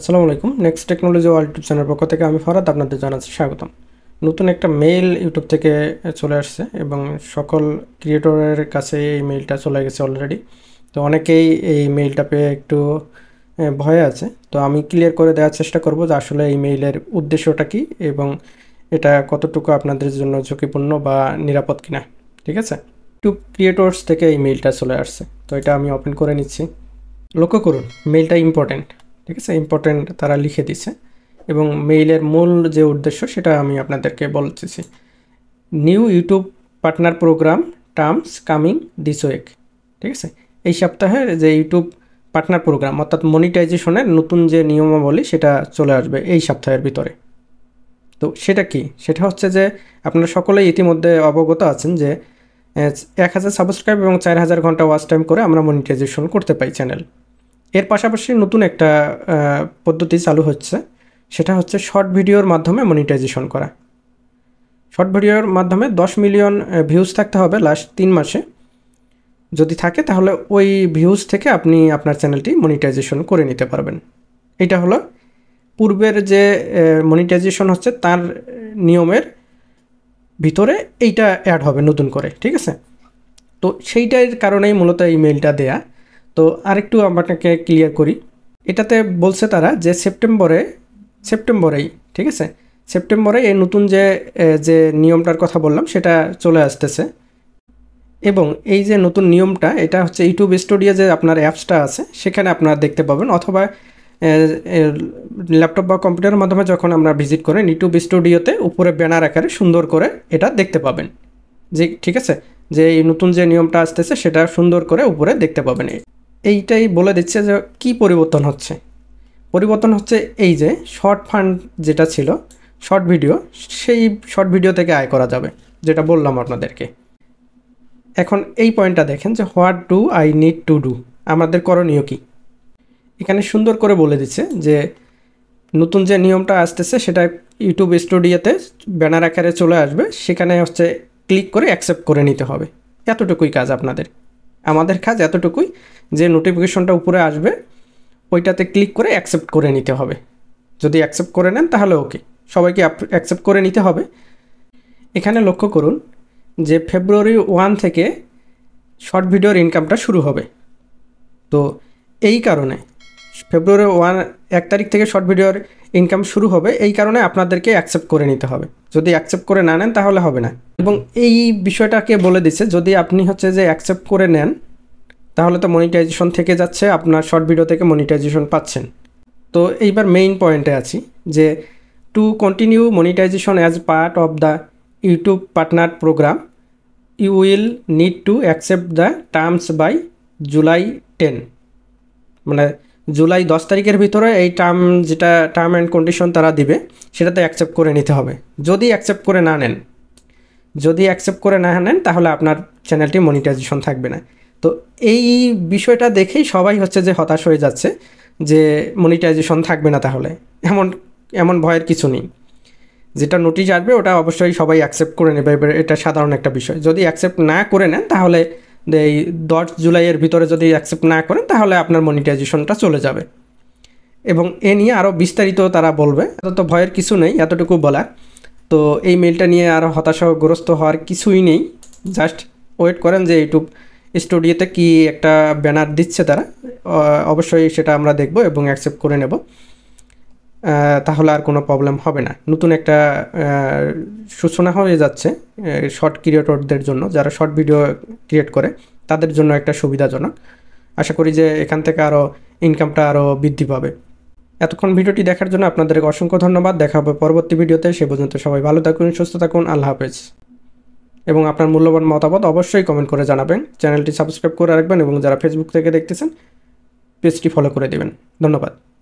আসসালামু আলাইকুম next technology world YouTube channel পক্ষ থেকে আমি ফরাত আপনাদের জানাচ্ছি স্বাগতম নতুন একটা মেইল ইউটিউব থেকে চলে আসছে এবং সকল ক্রিয়েটরের কাছে এই মেইলটা চলে গেছে অলরেডি তো অনেকেই এই মেইলটা পেয়ে একটু ভয়ে আছে তো আমি ক্লিয়ার করে দেওয়ার চেষ্টা করব যে আসলে এই মেইলের উদ্দেশ্যটা কি এবং এটা কতটুকু আপনাদের জন্য ঝুঁকিপূর্ণ বা নিরাপদ কিনা ঠিক আছে ইউটিউব ক্রিয়েটর্স থেকে এই মেইলটা চলে আসছে তো এটা আমি ওপেন করে নিচ্ছি লক্ষ্য করুন মেইলটা ইম্পর্ট্যান্ট ঠিক আছে ইম্পর্টেন্ট তারা লিখে দিছে এবং মেইলের মূল যে উদ্দেশ্য সেটা আমি আপনাদেরকে বলতেছি new YouTube partner program terms coming this week ঠিক আছে এই সপ্তাহে যে ইউটিউব পার্টনার প্রোগ্রাম অর্থাৎ মনিটাইজেশনের নতুন যে নিয়মাবলী সেটা চলে আসবে এই সপ্তাহের ভিতরে তো সেটা কি সেটা হচ্ছে যে আপনারা সকলেই ইতিমধ্যে অবগত আছেন যে এক হাজার সাবস্ক্রাইব এবং চার হাজার ঘন্টা ওয়াচ টাইম করে আমরা মনিটাইজেশন করতে পাই চ্যানেল এর পাশাপাশি নতুন একটা পদ্ধতি চালু হচ্ছে সেটা হচ্ছে শর্ট ভিডিওর মাধ্যমে মনিটাইজেশন করা শর্ট ভিডিওর মাধ্যমে 10 মিলিয়ন ভিউজ থাকতে হবে লাস্ট তিন মাসে যদি থাকে তাহলে ওই ভিউজ থেকে আপনি আপনার চ্যানেলটি মনিটাইজেশন করে নিতে পারবেন এটা হলো পূর্বের যে মনিটাইজেশন হচ্ছে তার নিয়মের ভিতরে এইটা অ্যাড হবে নতুন করে ঠিক আছে তো সেইটার কারণেই মূলত এই মেলটা দেয়া তো আরেকটু আপনাকে ক্লিয়ার করি এটাতে বলছে তারা যে সেপ্টেম্বরে সেপ্টেম্বরেই ঠিক আছে সেপ্টেম্বরে এই নতুন যে যে নিয়মটার কথা বললাম সেটা চলে আসতেছে এবং এই যে নতুন নিয়মটা এটা হচ্ছে ইউটিউব স্টুডিও যে আপনার অ্যাপসটা আছে সেখানে আপনারা দেখতে পাবেন অথবা ল্যাপটপ বা কম্পিউটারের মাধ্যমে যখন আমরা ভিজিট করেন ইউটিউব স্টুডিওতে উপরে ব্যানার আকারে সুন্দর করে এটা দেখতে পাবেন যে ঠিক আছে যে এই নতুন যে নিয়মটা আসতেছে সেটা সুন্দর করে উপরে দেখতে পাবেন এইটাই বলে দিচ্ছে যে কি পরিবর্তন হচ্ছে পরিবর্তন হচ্ছে এই যে শর্ট ফান্ড যেটা ছিল শর্ট ভিডিও সেই শর্ট ভিডিও থেকে আয় করা যাবে যেটা বললাম আপনাদেরকে এখন এই পয়েন্টটা দেখেন যে what do I need to do আমাদের করণীয় কি এখানে সুন্দর করে বলে দিচ্ছে যে নতুন যে নিয়মটা আসতেছে সেটা ইউটিউব স্টুডিওতে ব্যানার আকারে চলে আসবে সেখানে হচ্ছে ক্লিক করে অ্যাকসেপ্ট করে নিতে হবে এতটুকুই কাজ আপনাদের আমাদের কাজ এতটুকুই যে নোটিফিকেশনটা উপরে আসবে ওইটাতে ক্লিক করে অ্যাকসেপ্ট করে নিতে হবে যদি অ্যাকসেপ্ট করে নেন তাহলে ওকে সবাইকে অ্যাকসেপ্ট করে নিতে হবে এখানে লক্ষ্য করুন যে ফেব্রুয়ারি ওয়ান থেকে শর্ট ভিডিওর ইনকামটা শুরু হবে তো এই কারণে ফেব্রুয়ারি ওয়ান এক তারিখ থেকে শর্ট ভিডিওর ইনকাম শুরু হবে এই কারণে আপনাদেরকে অ্যাকসেপ্ট করে নিতে হবে যদি অ্যাকসেপ্ট করে না নেন তাহলে হবে না এবং এই বিষয়টাকে বলে দিচ্ছে যদি আপনি হচ্ছে যে অ্যাকসেপ্ট করে নেন তাহলে তো মনিটাইজেশন থেকে যাচ্ছে আপনার শর্ট ভিডিও থেকে মনিটাইজেশন পাচ্ছেন তো এইবার মেইন পয়েন্টে আছি যে to continue monetization as part of the YouTube partner program you will need to accept the terms by July ten মানে জুলাই দশ তারিখের ভিতরে এই টার্ম যেটা টার্ম অ্যান্ড কন্ডিশন তারা দিবে সেটাতে অ্যাকসেপ্ট করে নিতে হবে যদি অ্যাকসেপ্ট করে না নেন যদি অ্যাকসেপ্ট করে না নেন তাহলে আপনার চ্যানেলটি মনিটাইজেশন থাকবে না তো এই বিষয়টা দেখেই সবাই হচ্ছে যে হতাশ হয়ে যাচ্ছে যে মনিটাইজেশন থাকবে না তাহলে এমন এমন ভয়ের কিছু নেই যেটা নোটিশ আসবে ওটা অবশ্যই সবাই অ্যাকসেপ্ট করে নেবে এবার এটা সাধারণ একটা বিষয় যদি অ্যাকসেপ্ট না করে নেন তাহলে এই দশ জুলাইয়ের ভিতরে যদি অ্যাকসেপ্ট না করেন তাহলে আপনার মনিটাইজেশনটা চলে যাবে এবং এ নিয়ে আরও বিস্তারিত তারা বলবে তো ভয়ের কিছু নেই এতটুকু বলার তো এই মেলটা নিয়ে আরও হতাশাগ্রস্ত হওয়ার কিছুই নেই জাস্ট ওয়েট করেন যে ইউটিউব স্টুডিওতে কি একটা ব্যানার দিচ্ছে তারা অবশ্যই সেটা আমরা দেখব এবং অ্যাকসেপ্ট করে নেব তাহলে আর কোনো প্রবলেম হবে না নতুন একটা সূচনা হয়ে যাচ্ছে শর্ট ক্রিয়েটরদের জন্য যারা শর্ট ভিডিও ক্রিয়েট করে তাদের জন্য একটা সুবিধাজনক আশা করি যে এখান থেকে আরও ইনকামটা আরও বৃদ্ধি পাবে এতক্ষণ ভিডিওটি দেখার জন্য আপনাদের অসংখ্য ধন্যবাদ দেখা হবে পরবর্তী ভিডিওতে সে পর্যন্ত সবাই ভালো থাকুন সুস্থ থাকুন আল্লাহ হাফেজ এবং আপনার মূল্যবান মতামত অবশ্যই কমেন্ট করে জানাবেন চ্যানেলটি সাবস্ক্রাইব করে রাখবেন এবং যারা ফেসবুক থেকে দেখতেছেন পেজটি ফলো করে দেবেন ধন্যবাদ